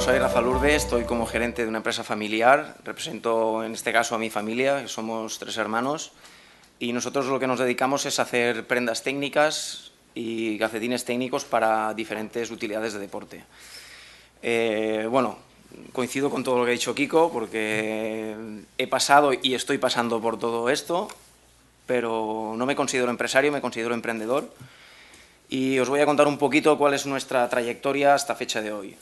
soy Rafa Lourdes, estoy como gerente de una empresa familiar, represento en este caso a mi familia, que somos tres hermanos, y nosotros lo que nos dedicamos es hacer prendas técnicas y gacetines técnicos para diferentes utilidades de deporte. Eh, bueno, coincido con todo lo que ha dicho Kiko, porque he pasado y estoy pasando por todo esto, pero no me considero empresario, me considero emprendedor, y os voy a contar un poquito cuál es nuestra trayectoria hasta fecha de hoy.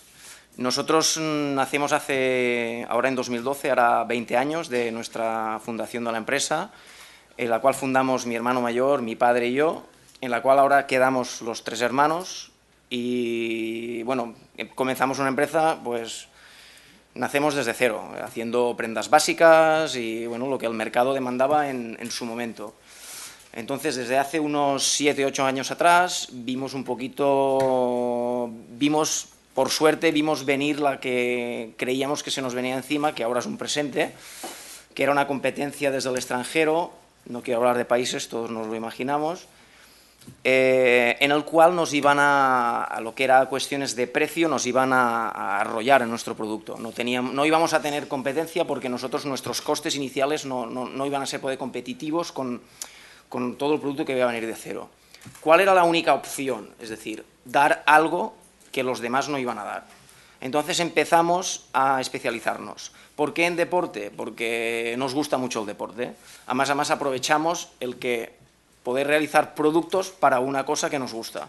Nosotros mm, nacimos hace, ahora en 2012, ahora 20 años de nuestra fundación de la empresa, en la cual fundamos mi hermano mayor, mi padre y yo, en la cual ahora quedamos los tres hermanos y, bueno, eh, comenzamos una empresa, pues nacemos desde cero, haciendo prendas básicas y, bueno, lo que el mercado demandaba en, su momento. Entonces, desde hace unos 7, 8 años atrás, vimos un poquito, vimos por suerte vimos venir la que creíamos que se nos venía encima, que ahora es un presente, que era una competencia desde el extranjero, no quiero hablar de países, todos nos lo imaginamos, eh, en el cual nos iban a, a, lo que era cuestiones de precio, nos iban a, arrollar en nuestro producto. No, teníamos, no íbamos a tener competencia porque nosotros nuestros costes iniciales no, no, no iban a ser poder competitivos con, con todo el producto que iba a venir de cero. ¿Cuál era la única opción? Es decir, dar algo que los demás no iban a dar. Entonces empezamos a especializarnos. ¿Por qué en deporte? Porque nos gusta mucho el deporte. Además, más aprovechamos el que poder realizar productos para una cosa que nos gusta.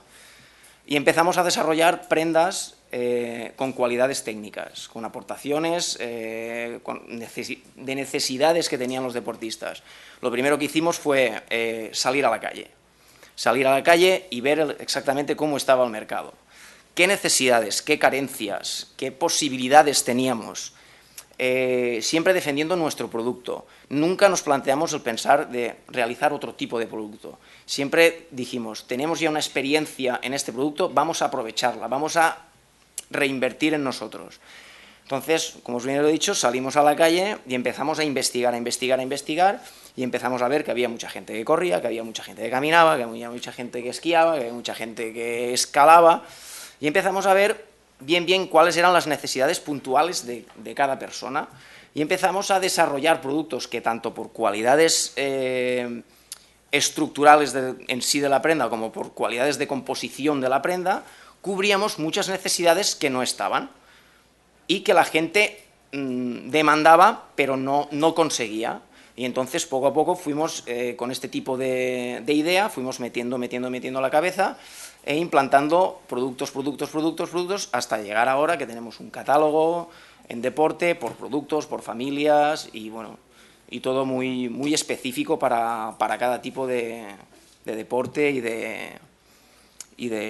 Y empezamos a desarrollar prendas eh, con cualidades técnicas, con aportaciones eh, de necesidades que tenían los deportistas. Lo primero que hicimos fue eh, salir a la calle. Salir a la calle y ver exactamente cómo estaba el mercado qué necesidades, qué carencias, qué posibilidades teníamos, eh, siempre defendiendo nuestro producto. Nunca nos planteamos el pensar de realizar otro tipo de producto. Siempre dijimos, tenemos ya una experiencia en este producto, vamos a aprovecharla, vamos a reinvertir en nosotros. Entonces, como os bien lo he dicho, salimos a la calle y empezamos a investigar, a investigar, a investigar, y empezamos a ver que había mucha gente que corría, que había mucha gente que caminaba, que había mucha gente que esquiaba, que había mucha gente que escalaba, y empezamos a ver bien bien cuáles eran las necesidades puntuales de, cada persona y empezamos a desarrollar productos que tanto por cualidades eh, estructurales en sí de la prenda como por cualidades de composición de la prenda, cubríamos muchas necesidades que no estaban y que la gente mm, demandaba pero no, no conseguía. Y entonces poco a poco fuimos eh, con este tipo de, de, idea, fuimos metiendo, metiendo, metiendo la cabeza e implantando productos, productos, productos, productos, hasta llegar ahora que tenemos un catálogo en deporte por productos, por familias y bueno, y todo muy, muy específico para, cada tipo de, deporte y de,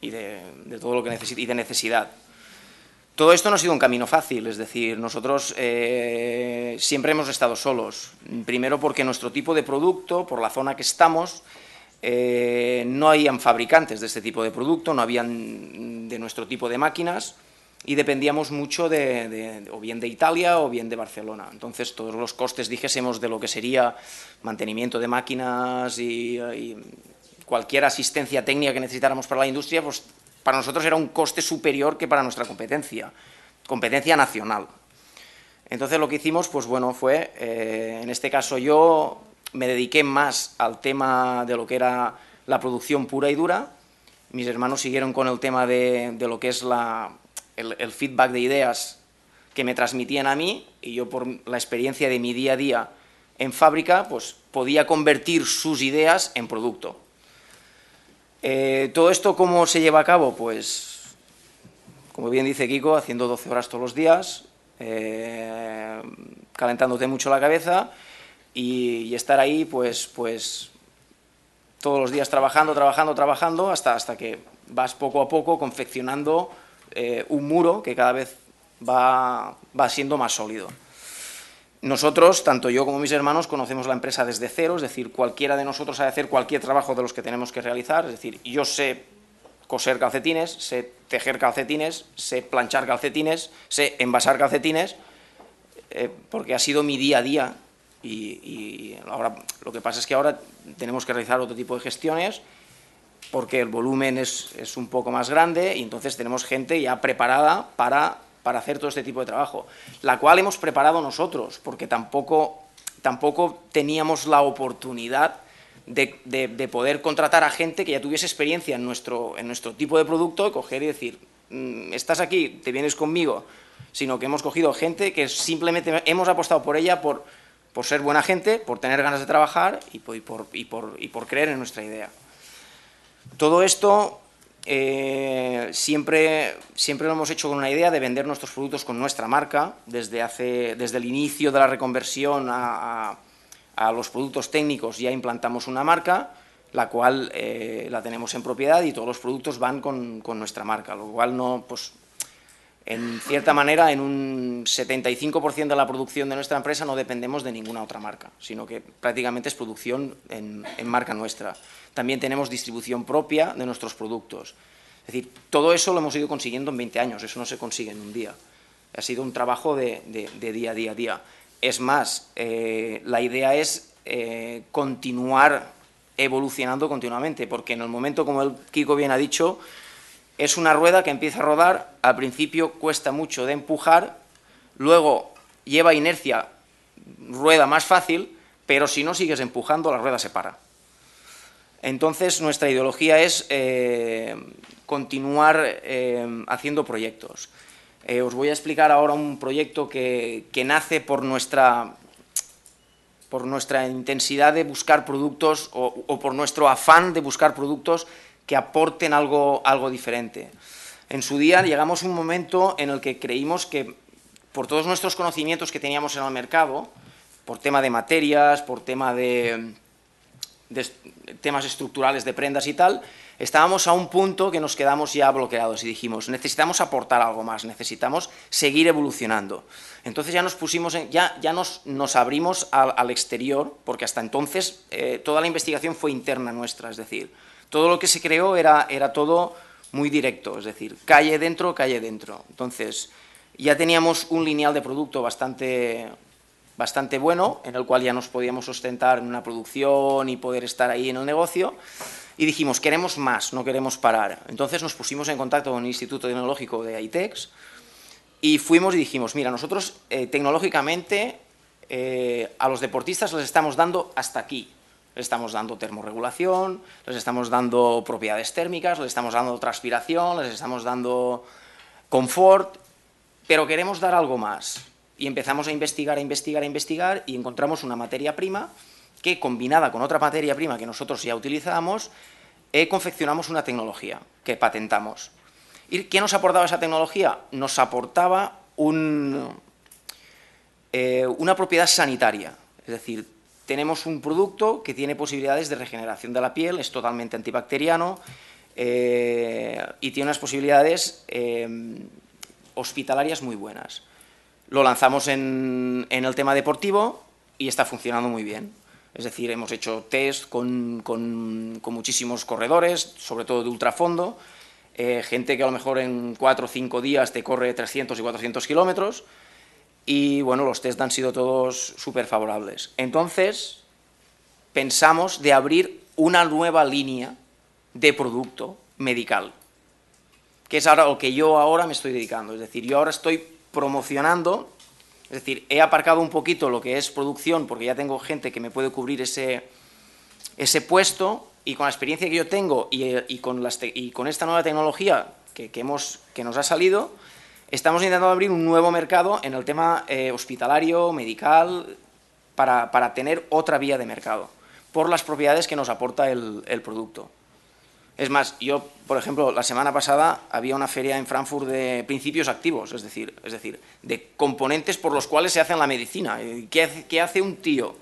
de todo lo que necesita y de necesidad. Todo esto no ha sido un camino fácil, es decir, nosotros eh, siempre hemos estado solos. Primero porque nuestro tipo de producto, por la zona que estamos, eh, no habían fabricantes de este tipo de producto, no habían mm, de nuestro tipo de máquinas y dependíamos mucho de, o bien de Italia o bien de Barcelona. Entonces, todos los costes, dijésemos, de lo que sería mantenimiento de máquinas y, y cualquier asistencia técnica que necesitáramos para la industria, pues para nosotros era un coste superior que para nuestra competencia, competencia nacional. Entonces lo que hicimos, pues bueno, fue, eh, en este caso yo me dediqué más al tema de lo que era la producción pura y dura, mis hermanos siguieron con el tema de, lo que es el, feedback de ideas que me transmitían a mí y yo por la experiencia de mi día a día en fábrica, pues podía convertir sus ideas en producto. Eh, ¿Todo esto cómo se lleva a cabo? Pues, como bien dice Kiko, haciendo 12 horas todos los días, eh, calentándote mucho la cabeza y, estar ahí, pues, pues, todos los días trabajando, trabajando, trabajando, hasta, hasta que vas poco a poco confeccionando eh, un muro que cada vez va siendo más sólido. Nosotros, tanto yo como mis hermanos, conocemos la empresa desde cero, es decir, cualquiera de nosotros ha de hacer cualquier trabajo de los que tenemos que realizar, es decir, yo sé coser calcetines, sé tejer calcetines, sé planchar calcetines, sé envasar calcetines, eh, porque ha sido mi día a día y, ahora lo que pasa es que ahora tenemos que realizar otro tipo de gestiones porque el volumen es, es un poco más grande y entonces tenemos gente ya preparada para para hacer todo este tipo de trabajo, la cual hemos preparado nosotros, porque tampoco, tampoco teníamos la oportunidad de, poder contratar a gente que ya tuviese experiencia en nuestro, en nuestro tipo de producto, coger y decir, mm, estás aquí, te vienes conmigo, sino que hemos cogido gente que simplemente hemos apostado por ella por, por ser buena gente, por tener ganas de trabajar y por, por, y por creer en nuestra idea. Todo esto eh, siempre, siempre lo hemos hecho con una idea de vender nuestros productos con nuestra marca, desde, hace, desde el inicio de la reconversión a, los productos técnicos ya implantamos una marca, la cual eh, la tenemos en propiedad y todos los productos van con, nuestra marca, lo cual no, pues, en cierta manera, en un 75% de la producción de nuestra empresa no dependemos de ninguna otra marca, sino que prácticamente es producción en, marca nuestra. También tenemos distribución propia de nuestros productos. Es decir, todo eso lo hemos ido consiguiendo en 20 años, eso no se consigue en un día. Ha sido un trabajo de, día a día a día. Es más, eh, la idea es eh, continuar evolucionando continuamente, porque en el momento, como el Kiko bien ha dicho, es una rueda que empieza a rodar al principio cuesta mucho de empujar, luego lleva inercia, rueda más fácil, pero si no sigues empujando, la rueda se para. Entonces, nuestra ideología es eh, continuar eh, haciendo proyectos. Eh, os voy a explicar ahora un proyecto que, nace por nuestra, por nuestra, intensidad de buscar productos o, o, por nuestro afán de buscar productos que aporten algo, algo diferente. En su día llegamos a un momento en el que creímos que por todos nuestros conocimientos que teníamos en el mercado, por tema de materias, por tema de, temas estructurales de prendas y tal, estábamos a un punto que nos quedamos ya bloqueados y dijimos, necesitamos aportar algo más, necesitamos seguir evolucionando. Entonces ya nos pusimos, ya, ya nos, nos abrimos al, exterior, porque hasta entonces eh, toda la investigación fue interna nuestra, es decir, todo lo que se creó era, era todo muy directo, es decir, calle dentro, calle dentro. Entonces, ya teníamos un lineal de producto bastante, bastante bueno, en el cual ya nos podíamos ostentar en una producción y poder estar ahí en el negocio. Y dijimos, queremos más, no queremos parar. Entonces nos pusimos en contacto con el Instituto Tecnológico de ITEX y fuimos y dijimos, mira, nosotros eh, tecnológicamente eh, a los deportistas los estamos dando hasta aquí, les estamos dando termorregulación, les estamos dando propiedades térmicas, les estamos dando transpiración, les estamos dando confort, pero queremos dar algo más. Y empezamos a investigar, a investigar, a investigar y encontramos una materia prima que combinada con otra materia prima que nosotros ya utilizábamos, eh, confeccionamos una tecnología que patentamos. ¿Y qué nos aportaba esa tecnología? Nos aportaba un, eh, una propiedad sanitaria, es decir, tenemos un producto que tiene posibilidades de regeneración de la piel, es totalmente antibacteriano eh, y tiene unas posibilidades eh, hospitalarias muy buenas. Lo lanzamos en, el tema deportivo y está funcionando muy bien. Es decir, hemos hecho test con, con, con muchísimos corredores, sobre todo de ultrafondo, eh, gente que a lo mejor en cuatro o cinco días te corre 300 y 400 kilómetros, y bueno, los test han sido todos súper favorables. Entonces, pensamos de abrir una nueva línea de producto medical, que es ahora lo que yo ahora me estoy dedicando. Es decir, yo ahora estoy promocionando, es decir, he aparcado un poquito lo que es producción, porque ya tengo gente que me puede cubrir ese, puesto, y con la experiencia que yo tengo y, eh, con, con esta nueva tecnología que, que, que nos ha salido, estamos intentando abrir un nuevo mercado en el tema eh, hospitalario, medical, para, tener otra vía de mercado, por las propiedades que nos aporta el, producto. Es más, yo, por ejemplo, la semana pasada había una feria en Frankfurt de principios activos, es decir, es decir de componentes por los cuales se hace la medicina. Eh, ¿Qué hace, qué hace un tío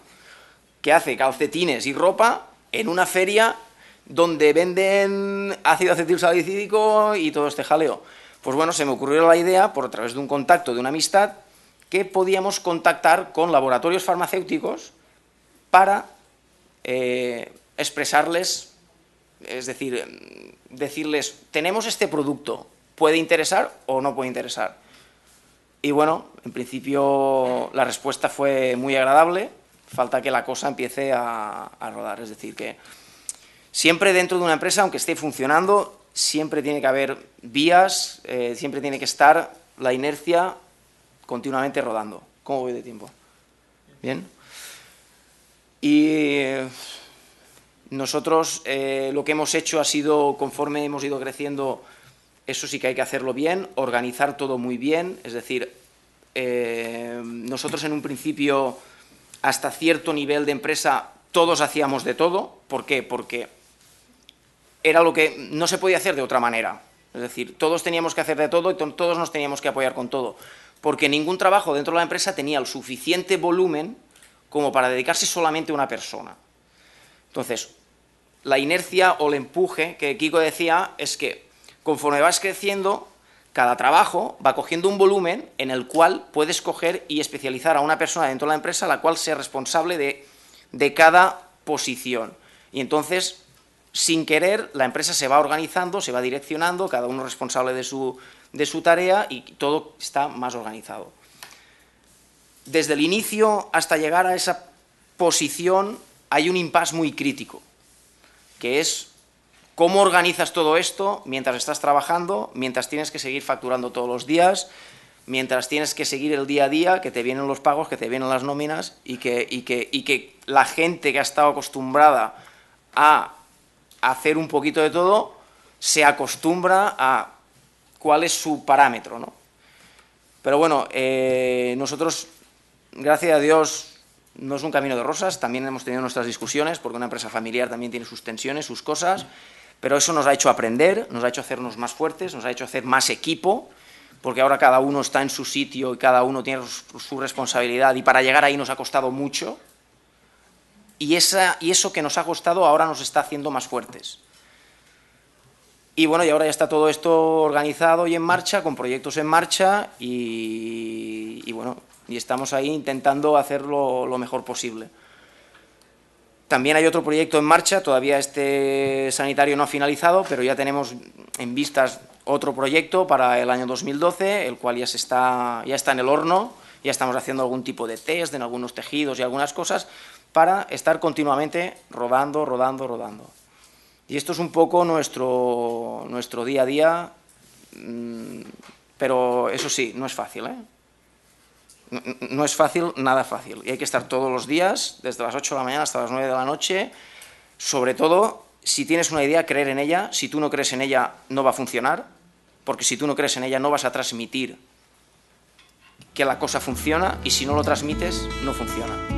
que hace calcetines y ropa en una feria donde venden ácido acetil salicídico y todo este jaleo? Pues bueno, se me ocurrió la idea, por a través de un contacto, de una amistad, que podíamos contactar con laboratorios farmacéuticos para eh, expresarles, es decir, decirles, tenemos este producto, puede interesar o no puede interesar. Y bueno, en principio la respuesta fue muy agradable, falta que la cosa empiece a rodar, es decir, que siempre dentro de una empresa, aunque esté funcionando, siempre tiene que haber vías, eh, siempre tiene que estar la inercia continuamente rodando. ¿Cómo voy de tiempo? Bien. Y eh, nosotros eh, lo que hemos hecho ha sido, conforme hemos ido creciendo, eso sí que hay que hacerlo bien, organizar todo muy bien, es decir, nosotros en un principio, hasta cierto nivel de empresa, todos hacíamos de todo. ¿Por qué? Porque era lo que no se podía hacer de otra manera. Es decir, todos teníamos que hacer de todo y todos nos teníamos que apoyar con todo, porque ningún trabajo dentro de la empresa tenía el suficiente volumen como para dedicarse solamente a una persona. Entonces, la inercia o el empuje que Kiko decía es que conforme vas creciendo, cada trabajo va cogiendo un volumen en el cual puedes coger y especializar a una persona dentro de la empresa la cual sea responsable de, de cada posición. Y entonces sin querer, la empresa se va organizando, se va direccionando, cada uno responsable de su, de su tarea y todo está más organizado. Desde el inicio hasta llegar a esa posición hay un impasse muy crítico, que es cómo organizas todo esto mientras estás trabajando, mientras tienes que seguir facturando todos los días, mientras tienes que seguir el día a día, que te vienen los pagos, que te vienen las nóminas y que, y que, y que la gente que ha estado acostumbrada a hacer un poquito de todo, se acostumbra a cuál es su parámetro, ¿no? Pero bueno, eh, nosotros, gracias a Dios, no es un camino de rosas, también hemos tenido nuestras discusiones, porque una empresa familiar también tiene sus tensiones, sus cosas, pero eso nos ha hecho aprender, nos ha hecho hacernos más fuertes, nos ha hecho hacer más equipo, porque ahora cada uno está en su sitio y cada uno tiene su responsabilidad, y para llegar ahí nos ha costado mucho, y, eso que nos ha costado ahora nos está haciendo más fuertes. Y bueno, y ahora ya está todo esto organizado y en marcha, con proyectos en marcha y, bueno, y estamos ahí intentando hacerlo lo mejor posible. También hay otro proyecto en marcha, todavía este sanitario no ha finalizado, pero ya tenemos en vistas otro proyecto para el año 2012, el cual ya, está, ya está en el horno, ya estamos haciendo algún tipo de test en algunos tejidos y algunas cosas, para estar continuamente rodando, rodando, rodando. Y esto es un poco nuestro, día a día, mm, pero eso sí, no es fácil, ¿eh? No, es fácil, nada fácil. Y hay que estar todos los días, desde las 8 de la mañana hasta las 9 de la noche. Sobre todo, si tienes una idea, creer en ella. Si tú no crees en ella, no va a funcionar. Porque si tú no crees en ella, no vas a transmitir que la cosa funciona. Y si no lo transmites, no funciona.